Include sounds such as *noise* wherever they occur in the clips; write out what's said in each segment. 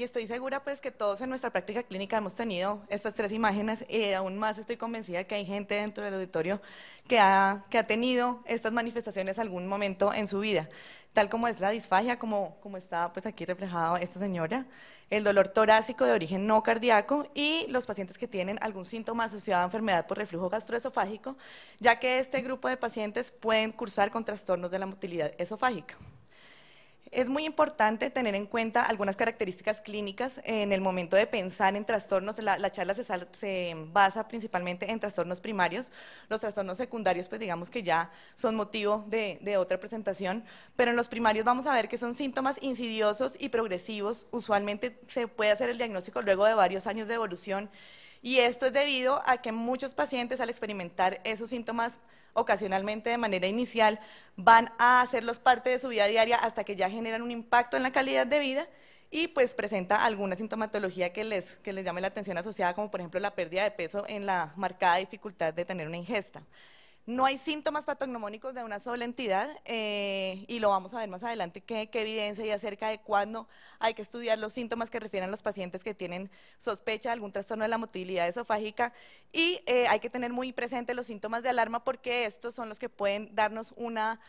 Y estoy segura pues que todos en nuestra práctica clínica hemos tenido estas tres imágenes y aún más estoy convencida que hay gente dentro del auditorio que ha, tenido estas manifestaciones algún momento en su vida, tal como es la disfagia, como, como está pues aquí reflejado esta señora, el dolor torácico de origen no cardíaco y los pacientes que tienen algún síntoma asociado a enfermedad por reflujo gastroesofágico, ya que este grupo de pacientes pueden cursar con trastornos de la motilidad esofágica. Es muy importante tener en cuenta algunas características clínicas en el momento de pensar en trastornos. La, charla se, basa principalmente en trastornos primarios. Los trastornos secundarios, pues digamos que ya son motivo de, de otra presentación, pero en los primarios vamos a ver que son síntomas insidiosos y progresivos. Usualmente se puede hacer el diagnóstico luego de varios años de evolución y esto es debido a que muchos pacientes al experimentar esos síntomas ocasionalmente de manera inicial, van a hacerlos parte de su vida diaria hasta que ya generan un impacto en la calidad de vida y pues presenta alguna sintomatología que les, que les llame la atención asociada, como por ejemplo la pérdida de peso en la marcada dificultad de tener una ingesta. No hay síntomas patognomónicos de una sola entidad eh, y lo vamos a ver más adelante qué, evidencia y acerca de cuándo hay que estudiar los síntomas que refieren los pacientes que tienen sospecha de algún trastorno de la motilidad esofágica y eh, hay que tener muy presente los síntomas de alarma porque estos son los que pueden darnos una,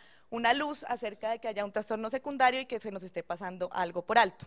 luz acerca de que haya un trastorno secundario y que se nos esté pasando algo por alto.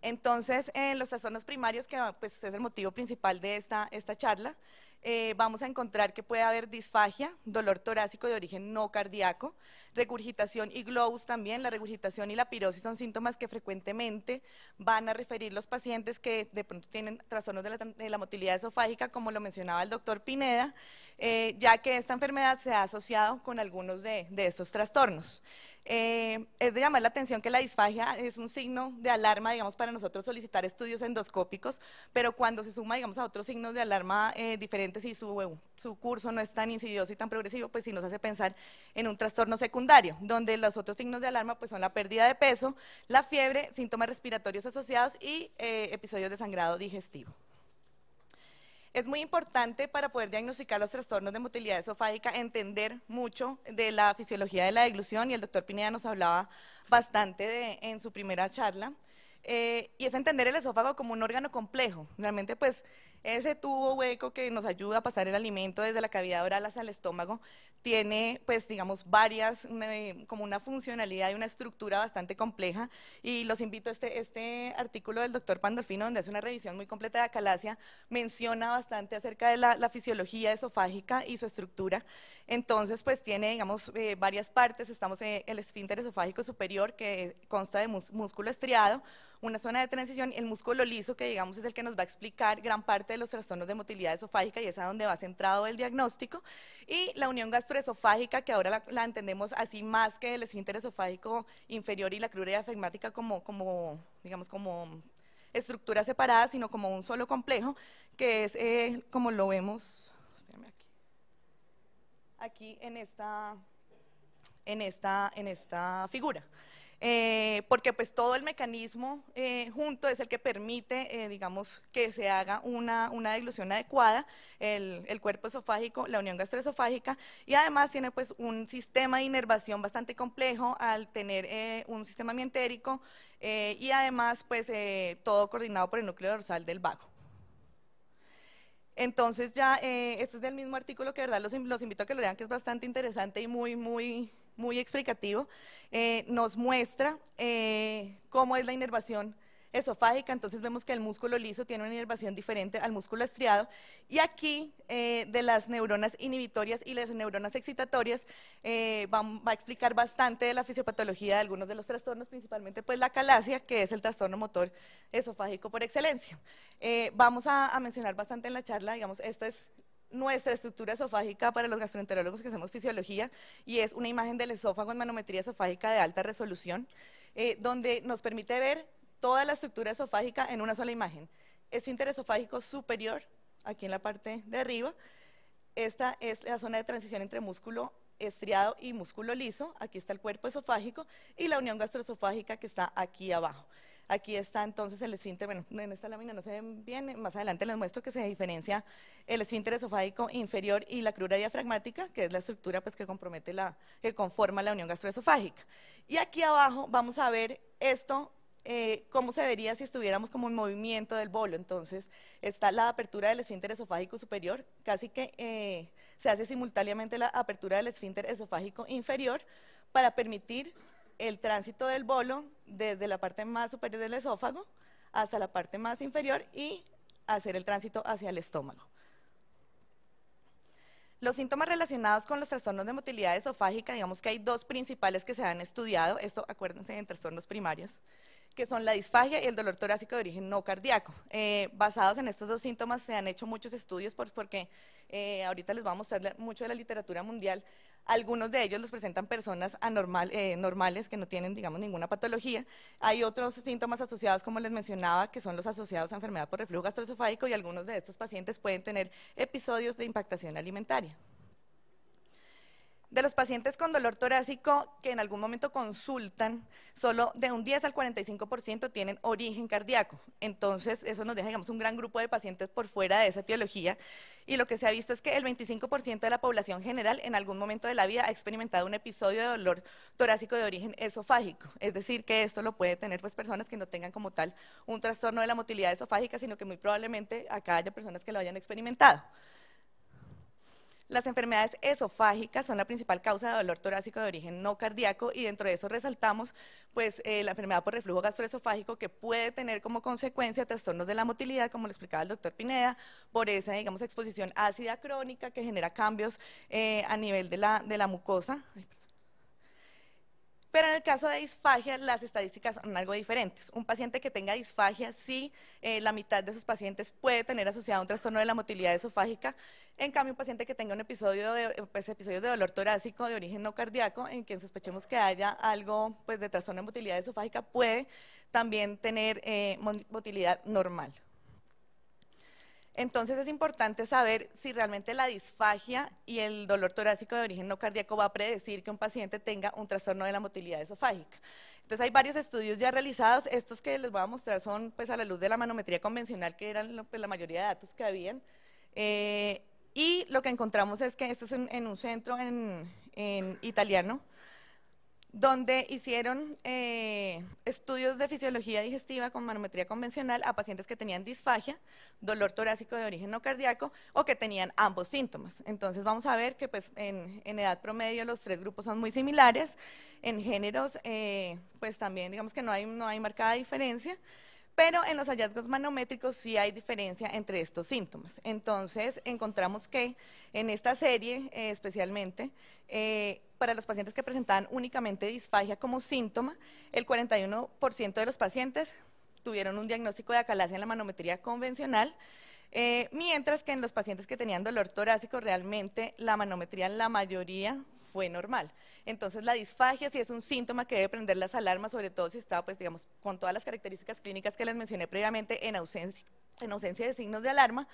Entonces, en los trastornos primarios, que ah, pues, es el motivo principal de esta charla, eh, vamos a encontrar que puede haber disfagia, dolor torácico de origen no cardíaco, Regurgitación y globus también, la regurgitación y la pirosis son síntomas que frecuentemente van a referir los pacientes que de pronto tienen trastornos de la, motilidad esofágica, como lo mencionaba el doctor Pineda, eh, ya que esta enfermedad se ha asociado con algunos de, de estos trastornos. Eh, es de llamar la atención que la disfagia es un signo de alarma, digamos, para nosotros solicitar estudios endoscópicos, pero cuando se suma, digamos, a otros signos de alarma eh, diferentes y su, su curso no es tan insidioso y tan progresivo, pues sí nos hace pensar en un trastorno secundario donde los otros signos de alarma pues, son la pérdida de peso, la fiebre, síntomas respiratorios asociados y eh, episodios de sangrado digestivo. Es muy importante para poder diagnosticar los trastornos de motilidad esofágica entender mucho de la fisiología de la deglución y el doctor Pineda nos hablaba bastante en su primera charla. Eh, y es entender el esófago como un órgano complejo. Realmente, pues, ese tubo hueco que nos ayuda a pasar el alimento desde la cavidad oral hasta el estómago tiene, pues, digamos, varias, como una funcionalidad y una estructura bastante compleja. Y los invito a este, este artículo del doctor Pandolfino, donde hace una revisión muy completa de Calacia, menciona bastante acerca de la, fisiología esofágica y su estructura. Entonces, pues, tiene, digamos, eh, varias partes. Estamos en eh, el esfínter esofágico superior, que consta de músculo estriado, una zona de transición, el músculo liso, que digamos es el que nos va a explicar gran parte de los trastornos de motilidad esofágica y es a donde va centrado el diagnóstico, y la unión gastroesofágica, que ahora la, entendemos así más que el esfínter esofágico inferior y la cruria diafragmática como, como, digamos, como estructuras separadas, sino como un solo complejo, que es eh, como lo vemos aquí, aquí en esta, en esta, en esta figura. Eh, porque pues todo el mecanismo eh, junto es el que permite, eh, digamos, que se haga una, una dilución adecuada, el, cuerpo esofágico, la unión gastroesofágica, y además tiene pues un sistema de inervación bastante complejo al tener un sistema mientérico y además pues todo coordinado por el núcleo dorsal del vago. Entonces ya, este es del mismo artículo que verdad los, los invito a que lo lean, que es bastante interesante y muy, muy, muy explicativo, eh, nos muestra eh, cómo es la inervación esofágica, entonces vemos que el músculo liso tiene una inervación diferente al músculo estriado, y aquí eh, de las neuronas inhibitorias y las neuronas excitatorias va, a explicar bastante de la fisiopatología de algunos de los trastornos, principalmente pues la calasia, que es el trastorno motor esofágico por excelencia. vamos a, a, mencionar bastante en la charla, digamos, esta es nuestra estructura esofágica para los gastroenterólogos que hacemos fisiología y es una imagen del esófago en manometría esofágica de alta resolución, eh, donde nos permite ver toda la estructura esofágica en una sola imagen. Es este interesofágico superior, aquí en la parte de arriba, esta es la zona de transición entre músculo estriado y músculo liso, aquí está el cuerpo esofágico y la unión gastroesofágica que está aquí abajo. Aquí está entonces el esfínter, bueno, en esta lámina no se ven bien, más adelante les muestro que se diferencia el esfínter esofágico inferior y la crura diafragmática, que es la estructura pues, que compromete la, que conforma la unión gastroesofágica. Y aquí abajo vamos a ver esto eh, cómo se vería si estuviéramos como en movimiento del bolo. Entonces, está la apertura del esfínter esofágico superior, casi que eh, se hace simultáneamente la apertura del esfínter esofágico inferior para permitir el tránsito del bolo desde la parte más superior del esófago hasta la parte más inferior y hacer el tránsito hacia el estómago. Los síntomas relacionados con los trastornos de motilidad esofágica, digamos que hay dos principales que se han estudiado, esto acuérdense en trastornos primarios, que son la disfagia y el dolor torácico de origen no cardíaco. Eh, basados en estos dos síntomas se han hecho muchos estudios porque eh, ahorita les voy a mostrar mucho de la literatura mundial algunos de ellos los presentan personas eh, normales que no tienen, digamos, ninguna patología. Hay otros síntomas asociados, como les mencionaba, que son los asociados a enfermedad por reflujo gastroesofágico y algunos de estos pacientes pueden tener episodios de impactación alimentaria de los pacientes con dolor torácico que en algún momento consultan, solo de un 10 al 45% tienen origen cardíaco. Entonces, eso nos deja, digamos, un gran grupo de pacientes por fuera de esa etiología. Y lo que se ha visto es que el 25% de la población general en algún momento de la vida ha experimentado un episodio de dolor torácico de origen esofágico. Es decir, que esto lo puede tener pues, personas que no tengan como tal un trastorno de la motilidad esofágica, sino que muy probablemente acá haya personas que lo hayan experimentado. Las enfermedades esofágicas son la principal causa de dolor torácico de origen no cardíaco y dentro de eso resaltamos pues, eh, la enfermedad por reflujo gastroesofágico que puede tener como consecuencia trastornos de la motilidad, como lo explicaba el doctor Pineda, por esa digamos, exposición ácida crónica que genera cambios eh, a nivel de la, de la mucosa. Pero en el caso de disfagia, las estadísticas son algo diferentes. Un paciente que tenga disfagia, sí, eh, la mitad de sus pacientes puede tener asociado un trastorno de la motilidad esofágica. En cambio, un paciente que tenga un episodio de, pues, de dolor torácico de origen no cardíaco, en quien sospechemos que haya algo pues, de trastorno de motilidad esofágica, puede también tener eh, motilidad normal. Entonces es importante saber si realmente la disfagia y el dolor torácico de origen no cardíaco va a predecir que un paciente tenga un trastorno de la motilidad esofágica. Entonces hay varios estudios ya realizados, estos que les voy a mostrar son pues, a la luz de la manometría convencional, que eran pues, la mayoría de datos que habían. Eh, y lo que encontramos es que esto es en, un centro en italiano, donde hicieron eh, estudios de fisiología digestiva con manometría convencional a pacientes que tenían disfagia, dolor torácico de origen no cardíaco o que tenían ambos síntomas. Entonces vamos a ver que pues, en, edad promedio los tres grupos son muy similares, en géneros eh, pues también digamos que no hay marcada diferencia. Pero en los hallazgos manométricos sí hay diferencia entre estos síntomas. Entonces, encontramos que en esta serie eh, especialmente, eh, para los pacientes que presentaban únicamente disfagia como síntoma, el 41% de los pacientes tuvieron un diagnóstico de acalasia en la manometría convencional, eh, mientras que en los pacientes que tenían dolor torácico, realmente la manometría, la mayoría fue normal. Entonces la disfagia si es un síntoma que debe prender las alarmas, sobre todo si está, pues digamos, con todas las características clínicas que les mencioné previamente en ausencia de signos de alarma,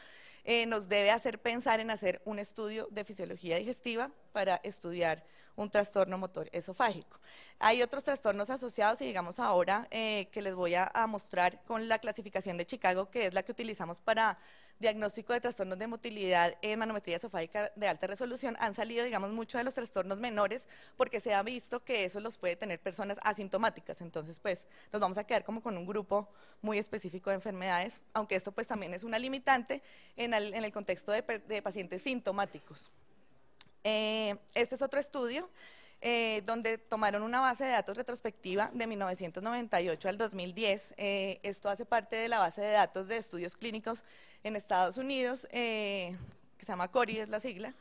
eh, nos debe hacer pensar en hacer un estudio de fisiología digestiva para estudiar un trastorno motor esofágico. Hay otros trastornos asociados y digamos ahora eh, que les voy a mostrar con la clasificación de Chicago, que es la que utilizamos para diagnóstico de trastornos de motilidad en manometría esofágica de alta resolución han salido, digamos, muchos de los trastornos menores porque se ha visto que eso los puede tener personas asintomáticas. Entonces, pues, nos vamos a quedar como con un grupo muy específico de enfermedades, aunque esto pues también es una limitante en el, contexto de, pacientes sintomáticos. Eh, este es otro estudio. Eh, donde tomaron una base de datos retrospectiva de 1998 al 2010. Eh, esto hace parte de la base de datos de estudios clínicos en Estados Unidos, eh, que se llama CORI, es la sigla,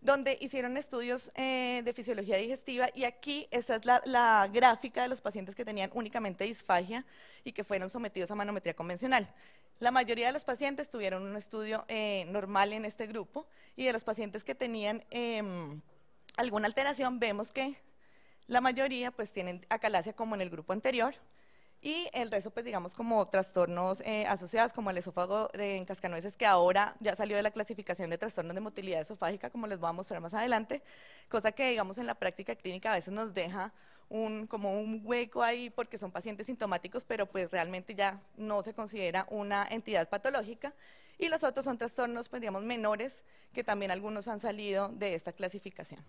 donde hicieron estudios eh, de fisiología digestiva y aquí esta es la, gráfica de los pacientes que tenían únicamente disfagia y que fueron sometidos a manometría convencional. La mayoría de los pacientes tuvieron un estudio eh, normal en este grupo y de los pacientes que tenían em, alguna alteración vemos que la mayoría pues tienen acalacia como en el grupo anterior, y el resto, pues digamos, como trastornos eh, asociados, como el esófago de, en cascanueces, que ahora ya salió de la clasificación de trastornos de motilidad esofágica, como les voy a mostrar más adelante, cosa que, digamos, en la práctica clínica a veces nos deja como un hueco ahí porque son pacientes sintomáticos, pero pues realmente ya no se considera una entidad patológica. Y los otros son trastornos, pues digamos, menores, que también algunos han salido de esta clasificación.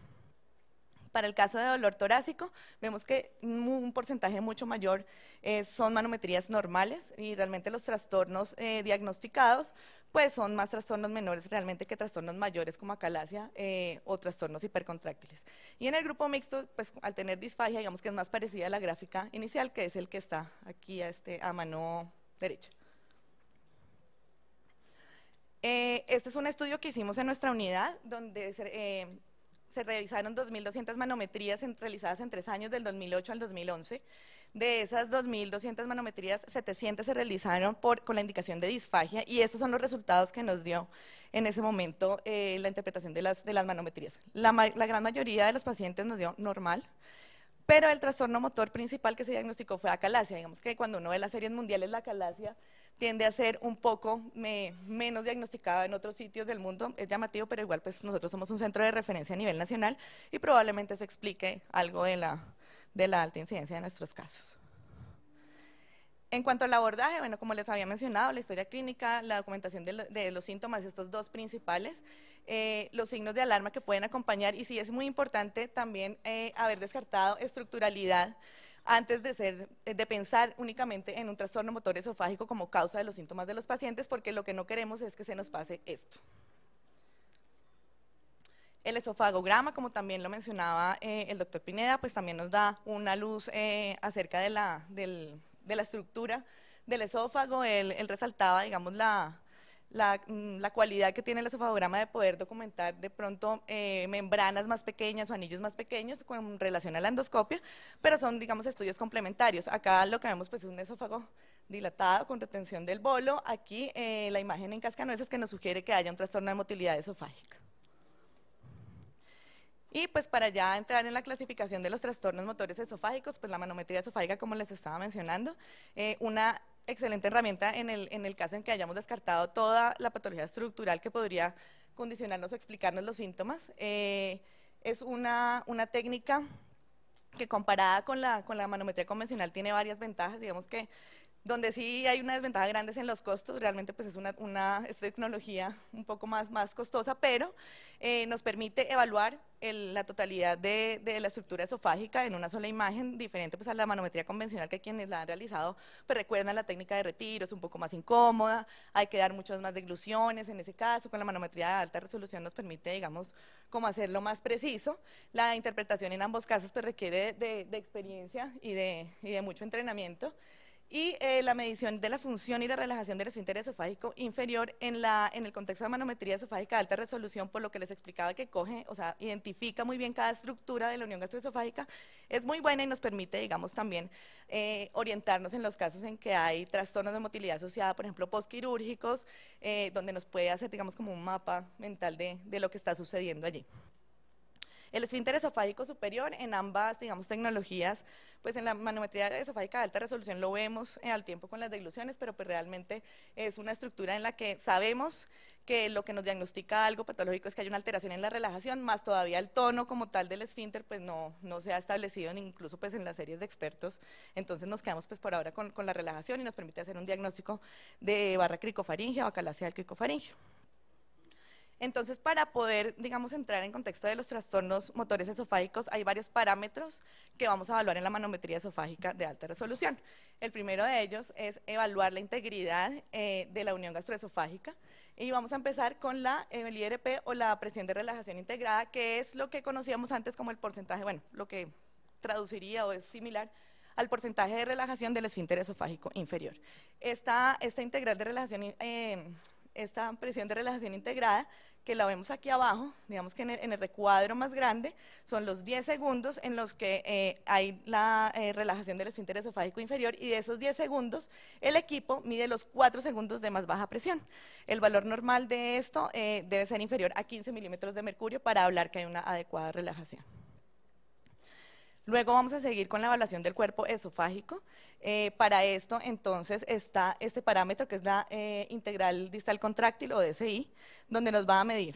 Para el caso de dolor torácico, vemos que un porcentaje mucho mayor eh, son manometrías normales y realmente los trastornos eh, diagnosticados pues son más trastornos menores realmente que trastornos mayores como acalasia eh, o trastornos hipercontráctiles. Y en el grupo mixto, pues al tener disfagia, digamos que es más parecida a la gráfica inicial, que es el que está aquí a, este, a mano derecha. este es un estudio que hicimos en nuestra unidad, donde se realizaron 2.200 manometrías realizadas en tres años, del 2008 al 2011. De esas 2.200 manometrías, 700 se realizaron por, con la indicación de disfagia y estos son los resultados que nos dio en ese momento eh, la interpretación de las, de las manometrías. La, la gran mayoría de los pacientes nos dio normal pero el trastorno motor principal que se diagnosticó fue acalasia. Digamos que cuando uno ve las series mundiales, la acalacia, tiende a ser un poco menos diagnosticada en otros sitios del mundo. Es llamativo, pero igual pues nosotros somos un centro de referencia a nivel nacional y probablemente se explique algo de la, alta incidencia de nuestros casos. En cuanto al abordaje, bueno, como les había mencionado, la historia clínica, la documentación de, los síntomas, estos dos principales, eh, los signos de alarma que pueden acompañar y sí es muy importante también eh, haber descartado estructuralidad, antes eh, de, pensar únicamente en un trastorno motor esofágico como causa de los síntomas de los pacientes, porque lo que no queremos es que se nos pase esto. El esofagograma, como también lo mencionaba eh, el doctor Pineda, pues también nos da una luz eh, acerca de la, estructura del esófago. él resaltaba, digamos, la, Mm, la, cualidad que tiene el esofagograma de poder documentar de pronto eh, membranas más pequeñas o anillos más pequeños con relación a la endoscopia, pero son, digamos, estudios complementarios. Acá lo que vemos pues, es un esófago dilatado con retención del bolo. Aquí eh, la imagen en cascanueces que nos sugiere que haya un trastorno de motilidad esofágica. Y pues para ya entrar en la clasificación de los trastornos motores esofágicos, pues la manometría esofágica, como les estaba mencionando, eh, una excelente herramienta en el, en el caso en que hayamos descartado toda la patología estructural que podría condicionarnos o explicarnos los síntomas. Eh, es una, una técnica que comparada con la, con la manometría convencional tiene varias ventajas, digamos que donde sí hay una desventaja grande en los costos, realmente pues es una, tecnología un poco más, más costosa, pero eh, nos permite evaluar la totalidad de, la estructura esofágica en una sola imagen, diferente pues a la manometría convencional que quienes la han realizado, pues recuerdan la técnica de retiro, es un poco más incómoda, hay que dar muchas más degluciones en ese caso, con la manometría de alta resolución nos permite, digamos, como hacerlo más preciso. La interpretación en ambos casos pues requiere de, experiencia y de mucho entrenamiento y eh, la medición de la función y la relajación del esfínter esofágico inferior en, la, en el contexto de manometría esofágica de alta resolución, por lo que les explicaba que coge, o sea, identifica muy bien cada estructura de la unión gastroesofágica, es muy buena y nos permite, digamos, también eh, orientarnos en los casos en que hay trastornos de motilidad asociada, por ejemplo, postquirúrgicos, eh, donde nos puede hacer, digamos, como un mapa mental de lo que está sucediendo allí. El esfínter esofágico superior en ambas, digamos, tecnologías, pues en la manometría esofágica de alta resolución lo vemos eh, al tiempo con las diluciones, pero pues realmente es una estructura en la que sabemos que lo que nos diagnostica algo patológico es que hay una alteración en la relajación, más todavía el tono como tal del esfínter pues no, no se ha establecido incluso pues en las series de expertos, entonces nos quedamos pues por ahora con, la relajación y nos permite hacer un diagnóstico de barra cricofaringe o acalacia del cricofaringe. Entonces, para poder, digamos, entrar en contexto de los trastornos motores esofágicos, hay varios parámetros que vamos a evaluar en la manometría esofágica de alta resolución. El primero de ellos es evaluar la integridad eh, de la unión gastroesofágica y vamos a empezar con la eh, el IRP o la presión de relajación integrada, que es lo que conocíamos antes como el porcentaje, bueno, lo que traduciría o es similar al porcentaje de relajación del esfínter esofágico inferior. Esta, integral de eh, esta presión de relajación integrada que la vemos aquí abajo, digamos que en el, recuadro más grande, son los 10 segundos en los que eh, hay la eh, relajación del esfínter esofágico inferior y de esos 10 segundos el equipo mide los 4 segundos de más baja presión. El valor normal de esto eh, debe ser inferior a 15 milímetros de mercurio para hablar que hay una adecuada relajación. Luego vamos a seguir con la evaluación del cuerpo esofágico. Eh, para esto, entonces, está este parámetro que es la eh, integral distal contráctil o DCI, donde nos va a medir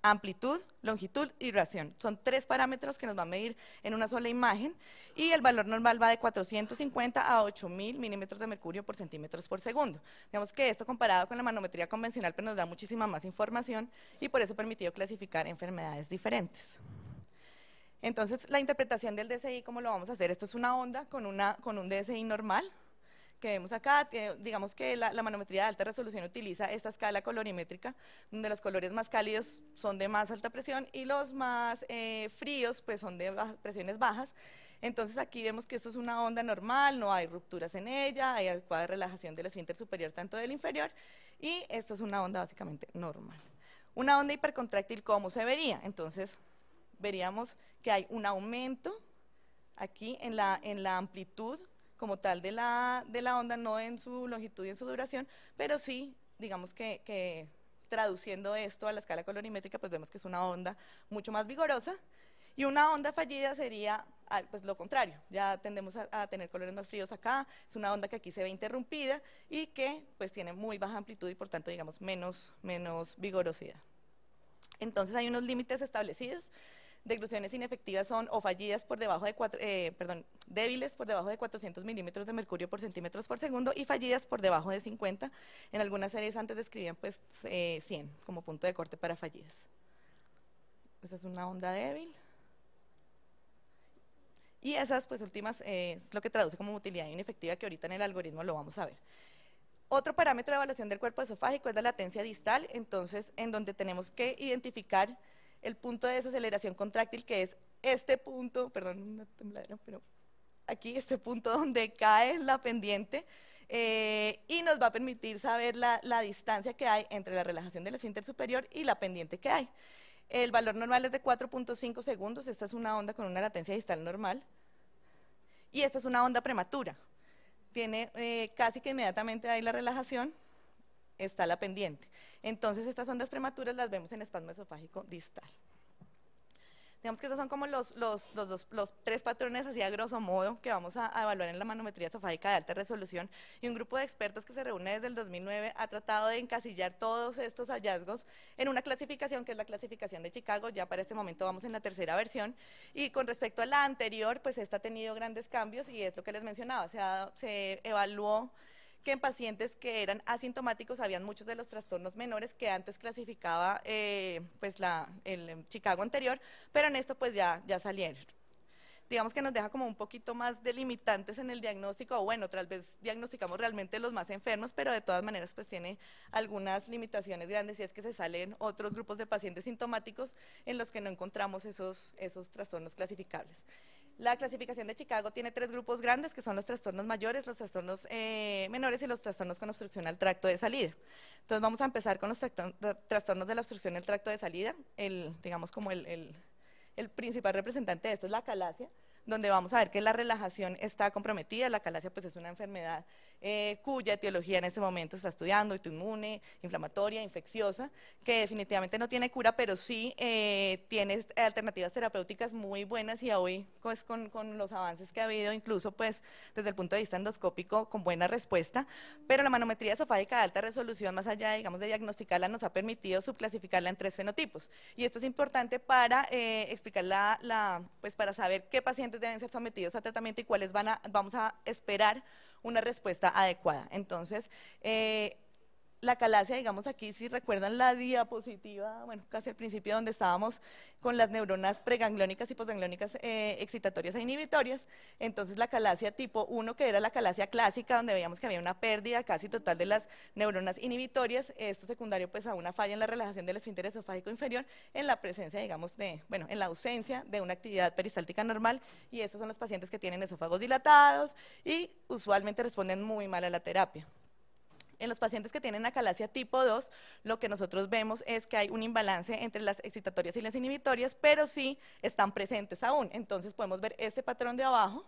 amplitud, longitud y duración. Son tres parámetros que nos va a medir en una sola imagen y el valor normal va de 450 a 8000 milímetros de mercurio por centímetros por segundo. Digamos que esto comparado con la manometría convencional pues nos da muchísima más información y por eso permitido clasificar enfermedades diferentes. Entonces, la interpretación del DCI, ¿cómo lo vamos a hacer? Esto es una onda con, un DCI normal que vemos acá. digamos que la, manometría de alta resolución utiliza esta escala colorimétrica, donde los colores más cálidos son de más alta presión y los más eh, fríos pues son de presiones bajas. Entonces aquí vemos que esto es una onda normal, no hay rupturas en ella, hay adecuada relajación del esfínter superior tanto del inferior y esto es una onda básicamente normal. Una onda hipercontráctil, ¿cómo se vería? Entonces, veríamos que hay un aumento aquí en la, en la amplitud como tal de la, de la onda, no en su longitud y en su duración, pero sí, digamos que, que traduciendo esto a la escala colorimétrica, pues vemos que es una onda mucho más vigorosa y una onda fallida sería ah, pues lo contrario, ya tendemos a, a, tener colores más fríos acá, es una onda que aquí se ve interrumpida y que pues tiene muy baja amplitud y por tanto digamos menos, menos vigorosidad. Entonces hay unos límites establecidos Declusiones inefectivas son o fallidas por debajo de eh, perdón, débiles por debajo de 400 milímetros de mercurio por centímetros por segundo y fallidas por debajo de 50. En algunas series antes describían pues 100 eh, como punto de corte para fallidas. Esa es una onda débil. Y esas pues últimas eh, es lo que traduce como utilidad inefectiva que ahorita en el algoritmo lo vamos a ver. Otro parámetro de evaluación del cuerpo esofágico es la latencia distal, entonces en donde tenemos que identificar el punto de desaceleración contráctil, que es este punto, perdón, una tembladera, pero aquí este punto donde cae la pendiente, eh, y nos va a permitir saber la, distancia que hay entre la relajación de la esfínter superior y la pendiente que hay. El valor normal es de 4.5 segundos, esta es una onda con una latencia distal normal, y esta es una onda prematura. Tiene eh, casi que inmediatamente ahí la relajación, está la pendiente. Entonces, estas ondas prematuras las vemos en espasmo esofágico distal. Digamos que estos son como los, los, los, tres patrones así a grosso modo que vamos a, evaluar en la manometría esofágica de alta resolución y un grupo de expertos que se reúne desde el 2009 ha tratado de encasillar todos estos hallazgos en una clasificación que es la clasificación de Chicago, ya para este momento vamos en la tercera versión y con respecto a la anterior pues esta ha tenido grandes cambios y es lo que les mencionaba, se, ha, se evaluó que en pacientes que eran asintomáticos habían muchos de los trastornos menores que antes clasificaba eh, pues el, em, Chicago anterior, pero en esto pues ya, ya salieron digamos que nos deja como un poquito más delimitantes en el diagnóstico, o bueno, tal vez diagnosticamos realmente los más enfermos, pero de todas maneras pues tiene algunas limitaciones grandes y es que se salen otros grupos de pacientes sintomáticos en los que no encontramos esos trastornos clasificables. La clasificación de Chicago tiene tres grupos grandes, que son los trastornos mayores, los trastornos eh, menores y los trastornos con obstrucción al tracto de salida. Entonces vamos a empezar con los trastornos de la obstrucción al tracto de salida, el, digamos como el, el principal representante de esto es la calacia, donde vamos a ver que la relajación está comprometida, la calacia pues es una enfermedad eh, cuya etiología en este momento está estudiando, autoinmune, inflamatoria, infecciosa, que definitivamente no tiene cura, pero sí eh, tiene alternativas terapéuticas muy buenas y hoy pues, con, los avances que ha habido, incluso pues desde el punto de vista endoscópico, con buena respuesta, pero la manometría esofágica de alta resolución, más allá digamos, de diagnosticarla, nos ha permitido subclasificarla en tres fenotipos. Y esto es importante para eh, explicarla, pues para saber qué pacientes deben ser sometidos a tratamiento y cuáles van vamos a esperar una respuesta adecuada. Entonces, eh, la calasia, digamos aquí, si recuerdan la diapositiva, bueno, casi al principio donde estábamos con las neuronas preganglónicas y postganglónicas eh, excitatorias e inhibitorias, entonces la calasia tipo 1, que era la calasia clásica, donde veíamos que había una pérdida casi total de las neuronas inhibitorias, esto secundario pues a una falla en la relajación del esfínter esofágico inferior, en la presencia, digamos, de, bueno, en la ausencia de una actividad peristáltica normal, y estos son los pacientes que tienen esófagos dilatados y usualmente responden muy mal a la terapia. En los pacientes que tienen acalasia tipo 2, lo que nosotros vemos es que hay un imbalance entre las excitatorias y las inhibitorias, pero sí están presentes aún. Entonces podemos ver este patrón de abajo,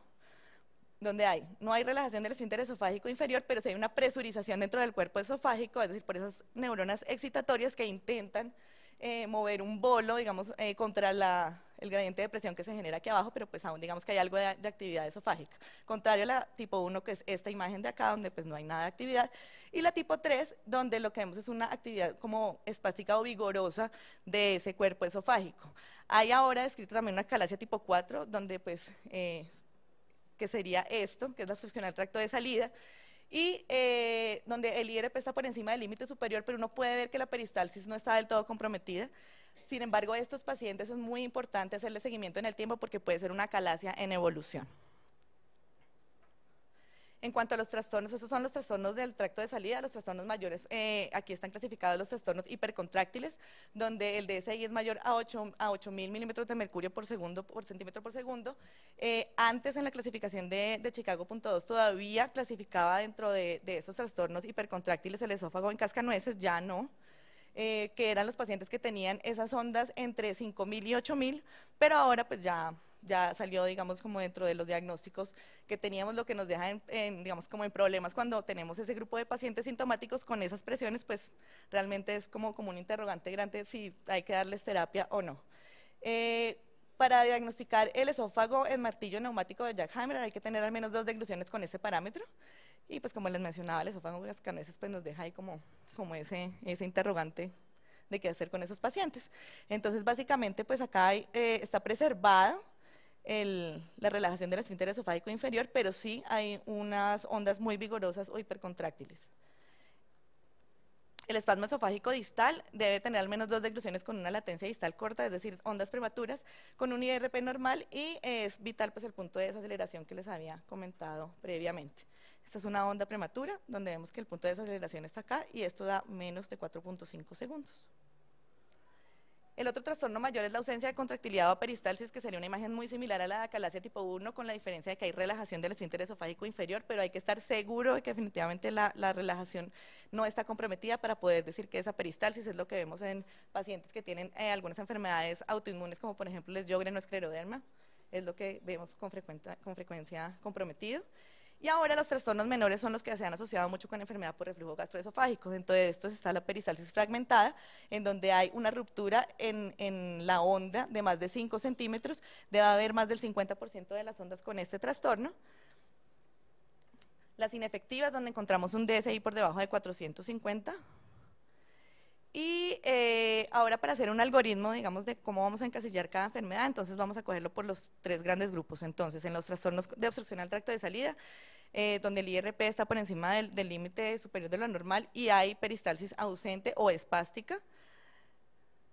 donde hay, no hay relajación del esfínter esofágico inferior, pero sí hay una presurización dentro del cuerpo esofágico, es decir, por esas neuronas excitatorias que intentan eh, mover un bolo, digamos, eh, contra la el gradiente de presión que se genera aquí abajo, pero pues aún digamos que hay algo de, actividad esofágica. Contrario a la tipo 1, que es esta imagen de acá, donde pues no hay nada de actividad, y la tipo 3, donde lo que vemos es una actividad como espástica o vigorosa de ese cuerpo esofágico. Hay ahora descrito también una calasia tipo 4, donde pues, eh, que sería esto, que es la obstrucción al tracto de salida, y eh, donde el IRP está por encima del límite superior, pero uno puede ver que la peristalsis no está del todo comprometida. Sin embargo, a estos pacientes es muy importante hacerle seguimiento en el tiempo porque puede ser una calasia en evolución. En cuanto a los trastornos, esos son los trastornos del tracto de salida, los trastornos mayores, eh, aquí están clasificados los trastornos hipercontráctiles, donde el DSI es mayor a 8, a mil milímetros de mercurio por segundo, por centímetro por segundo. Eh, antes en la clasificación de, de Chicago.2 todavía clasificaba dentro de, de esos trastornos hipercontráctiles el esófago en cascanueces, ya no. Eh, que eran los pacientes que tenían esas ondas entre 5.000 y 8.000, pero ahora pues ya ya salió, digamos, como dentro de los diagnósticos que teníamos, lo que nos deja, en, digamos, como en problemas cuando tenemos ese grupo de pacientes sintomáticos con esas presiones, pues realmente es como, como un interrogante grande si hay que darles terapia o no. Eh, para diagnosticar el esófago en martillo neumático de Jack hay que tener al menos dos degluciones con ese parámetro. Y pues como les mencionaba, el esófago gascaneses pues nos deja ahí como, ese, interrogante de qué hacer con esos pacientes. Entonces básicamente pues acá eh, está preservada la relajación del esfínter esofágico inferior, pero sí hay unas ondas muy vigorosas o hipercontráctiles. El espasmo esofágico distal debe tener al menos dos deglusiones con una latencia distal corta, es decir, ondas prematuras, con un IRP normal y es vital pues, el punto de desaceleración que les había comentado previamente. Esta es una onda prematura, donde vemos que el punto de desaceleración está acá y esto da menos de 4.5 segundos. El otro trastorno mayor es la ausencia de contractilidad o peristalsis, que sería una imagen muy similar a la de acalacia tipo 1, con la diferencia de que hay relajación del esfínter esofágico inferior, pero hay que estar seguro de que definitivamente la, relajación no está comprometida para poder decir que esa peristalsis es lo que vemos en pacientes que tienen eh, algunas enfermedades autoinmunes, como por ejemplo el yogren o escleroderma, es lo que vemos con, con frecuencia comprometido. Y ahora los trastornos menores son los que se han asociado mucho con enfermedad por reflujo gastroesofágico. Dentro de estos está la peristalsis fragmentada, en donde hay una ruptura en, en la onda de más de 5 centímetros. Debe haber más del 50% de las ondas con este trastorno. Las inefectivas, donde encontramos un DSI por debajo de 450 y eh, ahora para hacer un algoritmo, digamos, de cómo vamos a encasillar cada enfermedad, entonces vamos a cogerlo por los tres grandes grupos. Entonces, en los trastornos de obstrucción al tracto de salida, eh, donde el IRP está por encima del límite superior de lo normal y hay peristalsis ausente o espástica,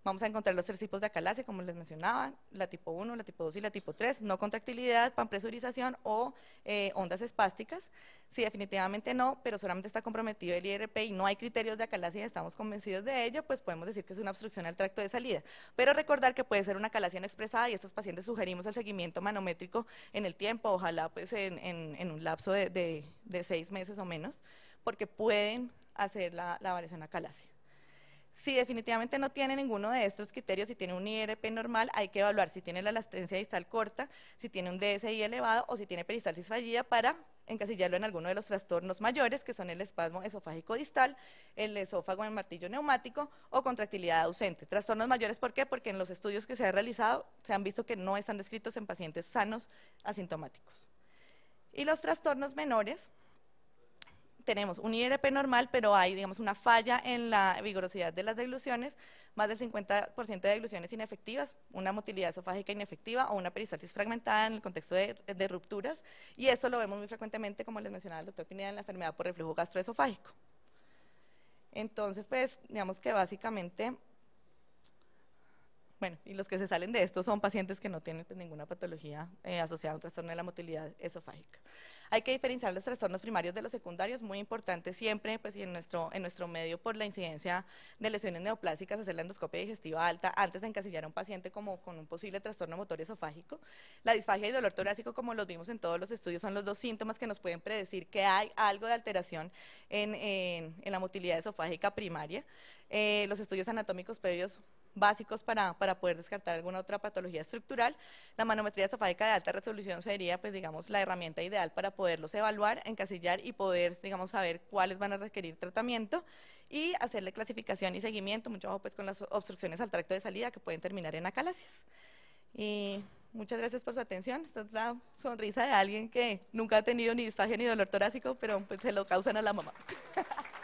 Vamos a encontrar los tres tipos de acalasia, como les mencionaba, la tipo 1, la tipo 2 y la tipo 3, no contractilidad, panpresurización o eh, ondas espásticas. Sí, definitivamente no, pero solamente está comprometido el IRP y no hay criterios de acalasia y estamos convencidos de ello, pues podemos decir que es una obstrucción al tracto de salida. Pero recordar que puede ser una acalacia no expresada y estos pacientes sugerimos el seguimiento manométrico en el tiempo, ojalá pues en, un lapso de, seis meses o menos, porque pueden hacer la, la variación acalasia. Si definitivamente no tiene ninguno de estos criterios, si tiene un IRP normal, hay que evaluar si tiene la latencia distal corta, si tiene un DSI elevado o si tiene peristalsis fallida para encasillarlo en alguno de los trastornos mayores, que son el espasmo esofágico distal, el esófago en martillo neumático o contractilidad ausente. Trastornos mayores, ¿por qué? Porque en los estudios que se han realizado se han visto que no están descritos en pacientes sanos asintomáticos. Y los trastornos menores tenemos un IRP normal, pero hay, digamos, una falla en la vigorosidad de las degluciones, más del 50% de degluciones inefectivas, una motilidad esofágica inefectiva o una peristalsis fragmentada en el contexto de, rupturas, y esto lo vemos muy frecuentemente, como les mencionaba el doctor Pineda, en la enfermedad por reflujo gastroesofágico. Entonces, pues, digamos que básicamente bueno, y los que se salen de esto son pacientes que no tienen pues, ninguna patología eh, asociada a un trastorno de la motilidad esofágica. Hay que diferenciar los trastornos primarios de los secundarios, muy importante siempre, pues en nuestro, en nuestro medio por la incidencia de lesiones neoplásicas, hacer la endoscopia digestiva alta, antes de encasillar a un paciente como con un posible trastorno motor esofágico. La disfagia y dolor torácico, como los vimos en todos los estudios, son los dos síntomas que nos pueden predecir que hay algo de alteración en, la motilidad esofágica primaria. Eh, los estudios anatómicos previos básicos para, para poder descartar alguna otra patología estructural. La manometría esofágica de alta resolución sería, pues digamos, la herramienta ideal para poderlos evaluar, encasillar y poder, digamos, saber cuáles van a requerir tratamiento y hacerle clasificación y seguimiento, mucho pues con las obstrucciones al tracto de salida que pueden terminar en acalacias. Y muchas gracias por su atención. Esta es la sonrisa de alguien que nunca ha tenido ni disfagia ni dolor torácico, pero pues se lo causan a la mamá. *laughs*